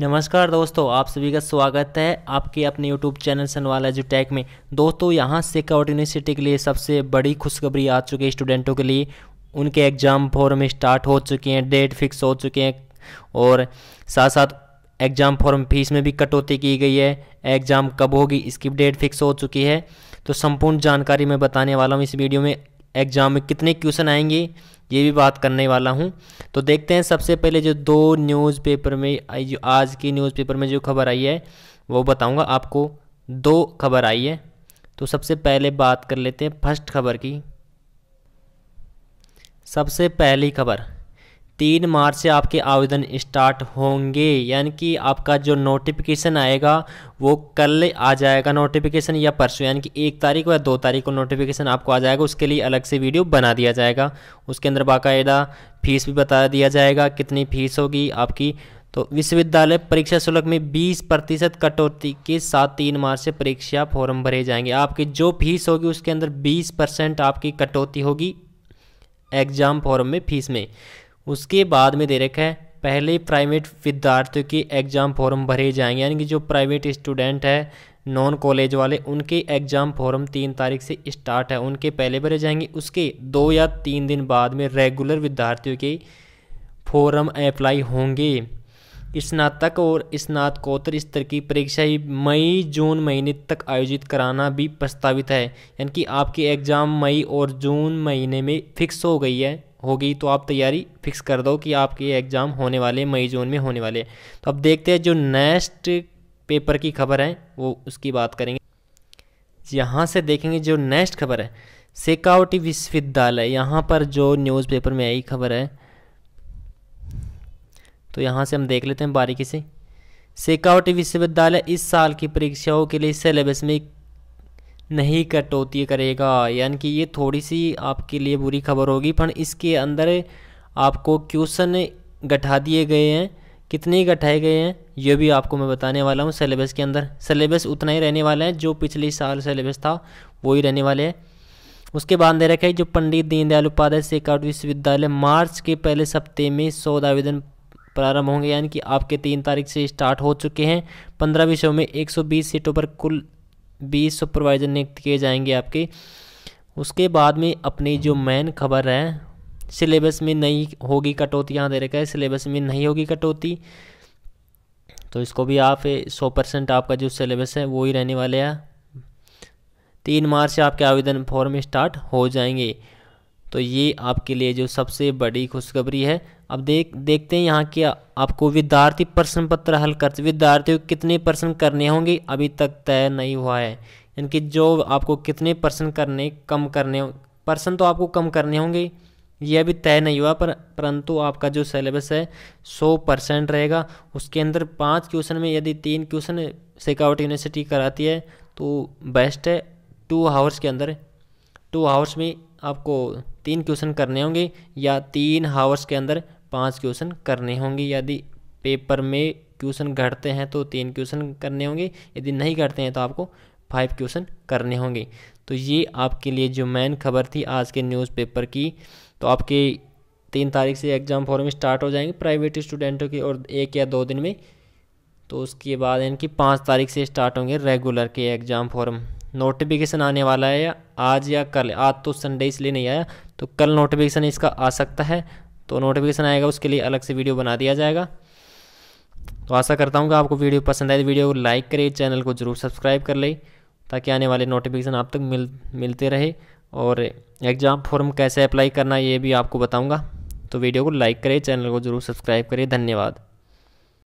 नमस्कार दोस्तों आप सभी का स्वागत है आपके अपने यूट्यूब चैनल सनवाला जो टैक में दोस्तों यहाँ से कॉट यूनिवर्सिटी के लिए सबसे बड़ी खुशखबरी आ चुकी है स्टूडेंटों के लिए उनके एग्ज़ाम फॉर्म स्टार्ट हो चुके हैं डेट फिक्स हो चुके हैं और साथ साथ एग्ज़ाम फॉर्म फीस में भी कटौती की गई है एग्ज़ाम कब होगी इसकी डेट फिक्स हो चुकी है तो संपूर्ण जानकारी मैं बताने वाला हूँ इस वीडियो में एग्ज़ाम में कितने क्वेश्चन आएंगे ये भी बात करने वाला हूँ तो देखते हैं सबसे पहले जो दो न्यूज़पेपर में जो आज की न्यूज़पेपर में जो खबर आई है वो बताऊँगा आपको दो खबर आई है तो सबसे पहले बात कर लेते हैं फर्स्ट खबर की सबसे पहली खबर तीन मार्च से आपके आवेदन स्टार्ट होंगे यानी कि आपका जो नोटिफिकेशन आएगा वो कल आ जाएगा नोटिफिकेशन या परसों यानी कि एक तारीख को या दो तारीख को नोटिफिकेशन आपको आ जाएगा उसके लिए अलग से वीडियो बना दिया जाएगा उसके अंदर बाकायदा फीस भी बता दिया जाएगा कितनी फीस होगी आपकी तो विश्वविद्यालय परीक्षा शुल्क में 20 प्रतिशत कटौती के साथ तीन मार्च से परीक्षा फॉर्म भरे जाएंगे आपकी जो फीस होगी उसके अंदर 20 परसेंट आपकी कटौती होगी एग्ज़ाम फॉर्म में फीस में उसके बाद में दे रखा है पहले प्राइवेट विद्यार्थियों के एग्ज़ाम फॉर्म भरे जाएंगे यानी कि जो प्राइवेट स्टूडेंट है नॉन कॉलेज वाले उनके एग्ज़ाम फॉर्म तीन तारीख से स्टार्ट है उनके पहले भरे जाएंगे उसके दो या तीन दिन बाद में रेगुलर विद्यार्थियों के फॉर्म अप्लाई होंगे स्नातक और स्नातकोत्तर स्तर की परीक्षाएं मई जून महीने तक आयोजित कराना भी प्रस्तावित है यानी कि आपके एग्ज़ाम मई और जून महीने में फिक्स हो गई है होगी तो आप तैयारी फिक्स कर दो कि आपके एग्ज़ाम होने वाले मई जून में होने वाले तो अब देखते हैं जो नेक्स्ट पेपर की खबर है वो उसकी बात करेंगे यहाँ से देखेंगे जो नेक्स्ट खबर है सेकावटी विश्वविद्यालय यहाँ पर जो न्यूज़पेपर में आई खबर है तो यहाँ से हम देख लेते हैं बारीकी से सेकावटी विश्वविद्यालय इस साल की परीक्षाओं के लिए सिलेबस में नहीं कटौती करेगा यानी कि ये थोड़ी सी आपके लिए बुरी खबर होगी पर इसके अंदर आपको क्वेश्चन गठा दिए गए हैं कितने गठाए गए हैं ये भी आपको मैं बताने वाला हूँ सिलेबस के अंदर सिलेबस उतना ही रहने वाला है जो पिछले साल सिलेबस था वो ही रहने वाले हैं उसके बाद दे रखा है जो पंडित दीनदयाल उपाध्याय शेखावत विश्वविद्यालय मार्च के पहले सप्ते में शोध आवेदन प्रारंभ होंगे यानी कि आपके तीन तारीख से स्टार्ट हो चुके हैं पंद्रह विषयों में 120 सीटों पर कुल बीस सुपरवाइज़र नियुक्त किए जाएंगे आपके उसके बाद में अपनी जो मेन खबर है सिलेबस में नहीं होगी कटौती यहाँ दे रखा है सिलेबस में नहीं होगी कटौती तो इसको भी आप सौ परसेंट आपका जो सिलेबस है वो ही रहने वाले हैं तीन मार्च से आपके आवेदन फॉर्म स्टार्ट हो जाएंगे तो ये आपके लिए जो सबसे बड़ी खुशखबरी है अब देख देखते हैं यहाँ के आपको विद्यार्थी प्रश्न पत्र हल कर विद्यार्थियों कितने प्रश्न करने होंगे अभी तक तय नहीं हुआ है यानी कि जो आपको कितने प्रश्न करने कम करने प्रश्न तो आपको कम करने होंगे ये अभी तय नहीं हुआ पर परंतु आपका जो सिलेबस है सौ परसेंट रहेगा उसके अंदर पाँच क्वेश्चन में यदि तीन क्वेश्चन शेखावट यूनिवर्सिटी कराती है तो बेस्ट है टू हावर्स के अंदर टू हावर्स में आपको तीन क्वेश्चन करने होंगे या तीन हावर्स के अंदर पांच क्वेश्चन करने होंगे यदि पेपर में क्वेश्चन घटते हैं तो तीन क्वेश्चन करने होंगे यदि नहीं घटते हैं तो आपको फाइव क्वेश्चन करने होंगे तो ये आपके लिए जो मेन खबर थी आज के न्यूज़पेपर की तो आपके तीन तारीख से एग्ज़ाम फॉर्म स्टार्ट हो जाएंगे प्राइवेट स्टूडेंटों के और एक या दो दिन में तो उसके बाद इनकी पाँच तारीख से स्टार्ट होंगे रेगुलर के एग्ज़ाम फॉर्म नोटिफिकेशन आने वाला है या आज या कल आज तो संडे इसलिए नहीं आया तो कल नोटिफिकेशन इसका आ सकता है तो नोटिफिकेशन आएगा उसके लिए अलग से वीडियो बना दिया जाएगा तो आशा करता हूँ कि आपको वीडियो पसंद आए वीडियो तो को लाइक करें चैनल को ज़रूर सब्सक्राइब कर ले ताकि आने वाले नोटिफिकेशन आप तक मिल मिलते रहे और एग्ज़ाम फॉर्म कैसे अप्लाई करना ये भी आपको बताऊँगा तो वीडियो को लाइक करें चैनल को ज़रूर सब्सक्राइब करें धन्यवाद